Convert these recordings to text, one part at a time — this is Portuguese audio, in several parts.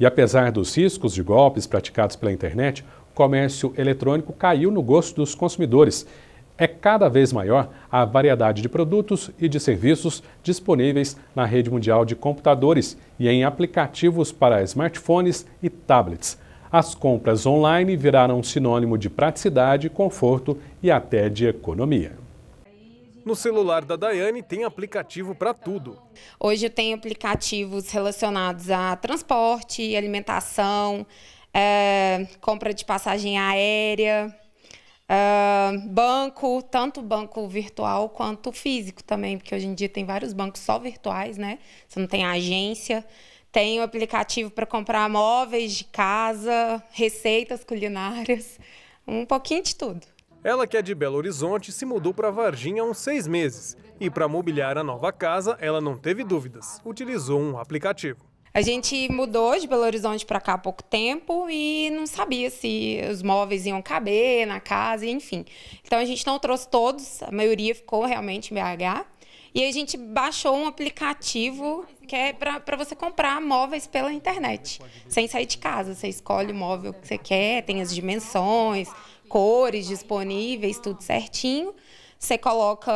E apesar dos riscos de golpes praticados pela internet, o comércio eletrônico caiu no gosto dos consumidores. É cada vez maior a variedade de produtos e de serviços disponíveis na rede mundial de computadores e em aplicativos para smartphones e tablets. As compras online viraram sinônimo de praticidade, conforto e até de economia. No celular da Daiane tem aplicativo para tudo. Hoje eu tenho aplicativos relacionados a transporte, alimentação, é, compra de passagem aérea, é, banco, tanto banco virtual quanto físico também, porque hoje em dia tem vários bancos só virtuais, né? Você não tem agência. Tem o aplicativo para comprar móveis de casa, receitas culinárias, um pouquinho de tudo. Ela, que é de Belo Horizonte, se mudou para Varginha há uns seis meses. E para mobiliar a nova casa, ela não teve dúvidas. Utilizou um aplicativo. A gente mudou de Belo Horizonte para cá há pouco tempo e não sabia se os móveis iam caber na casa, enfim. Então a gente não trouxe todos, a maioria ficou realmente em BH. E a gente baixou um aplicativo que é para você comprar móveis pela internet, sem sair de casa. Você escolhe o móvel que você quer, tem as dimensões, cores disponíveis, tudo certinho. Você coloca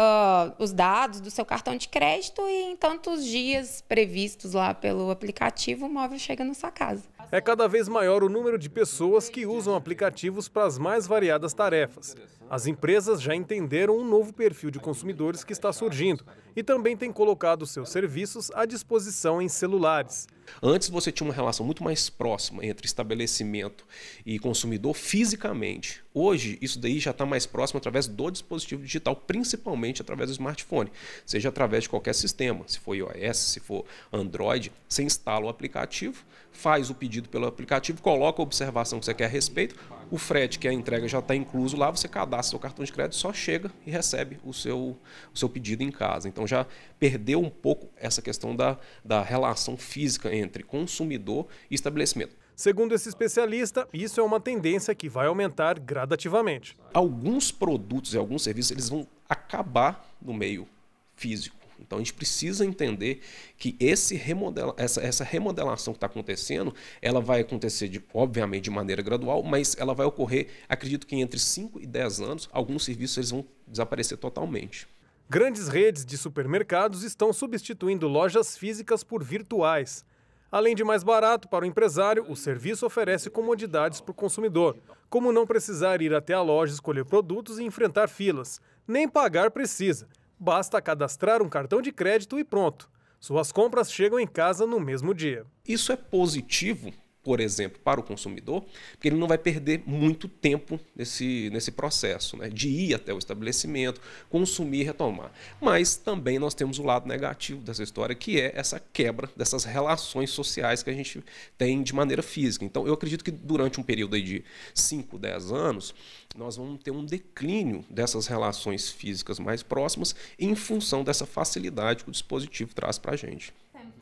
os dados do seu cartão de crédito e em tantos dias previstos lá pelo aplicativo, o móvel chega na sua casa. É cada vez maior o número de pessoas que usam aplicativos para as mais variadas tarefas. As empresas já entenderam um novo perfil de consumidores que está surgindo e também têm colocado seus serviços à disposição em celulares. Antes você tinha uma relação muito mais próxima entre estabelecimento e consumidor fisicamente. Hoje, isso daí já está mais próximo através do dispositivo digital, principalmente através do smartphone, seja através de qualquer sistema, se for iOS, se for Android, você instala o aplicativo, faz o pedido pelo aplicativo, coloca a observação que você quer a respeito, o frete, que é a entrega, já está incluso lá, você cadastra seu cartão de crédito, só chega e recebe o seu, o seu pedido em casa. Então já perdeu um pouco essa questão da, da relação física entre consumidor e estabelecimento. Segundo esse especialista, isso é uma tendência que vai aumentar gradativamente. Alguns produtos e alguns serviços eles vão acabar no meio físico. Então a gente precisa entender que esse remodela, essa, essa remodelação que está acontecendo, ela vai acontecer, de, obviamente, de maneira gradual, mas ela vai ocorrer, acredito que entre 5 e 10 anos, alguns serviços eles vão desaparecer totalmente. Grandes redes de supermercados estão substituindo lojas físicas por virtuais. Além de mais barato para o empresário, o serviço oferece comodidades para o consumidor, como não precisar ir até a loja escolher produtos e enfrentar filas. Nem pagar precisa basta cadastrar um cartão de crédito e pronto. Suas compras chegam em casa no mesmo dia. Isso é positivo por exemplo, para o consumidor, porque ele não vai perder muito tempo nesse, nesse processo, né? de ir até o estabelecimento, consumir e retomar. Mas também nós temos o lado negativo dessa história, que é essa quebra dessas relações sociais que a gente tem de maneira física. Então, eu acredito que durante um período de 5, 10 anos, nós vamos ter um declínio dessas relações físicas mais próximas em função dessa facilidade que o dispositivo traz para a gente.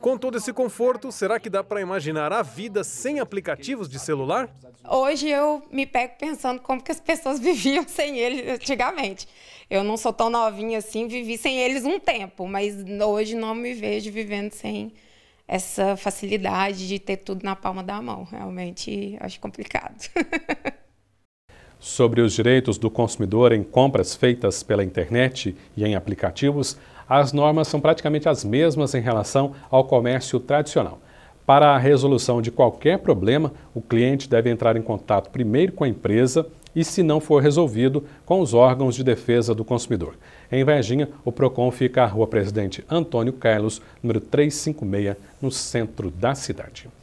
Com todo esse conforto, será que dá para imaginar a vida sem aplicativos de celular? Hoje eu me pego pensando como que as pessoas viviam sem eles antigamente. Eu não sou tão novinha assim, vivi sem eles um tempo, mas hoje não me vejo vivendo sem essa facilidade de ter tudo na palma da mão. Realmente acho complicado. sobre os direitos do consumidor em compras feitas pela internet e em aplicativos, as normas são praticamente as mesmas em relação ao comércio tradicional. Para a resolução de qualquer problema, o cliente deve entrar em contato primeiro com a empresa e, se não for resolvido, com os órgãos de defesa do consumidor. Em Varginha, o PROCON fica à Rua Presidente Antônio Carlos, número 356, no centro da cidade.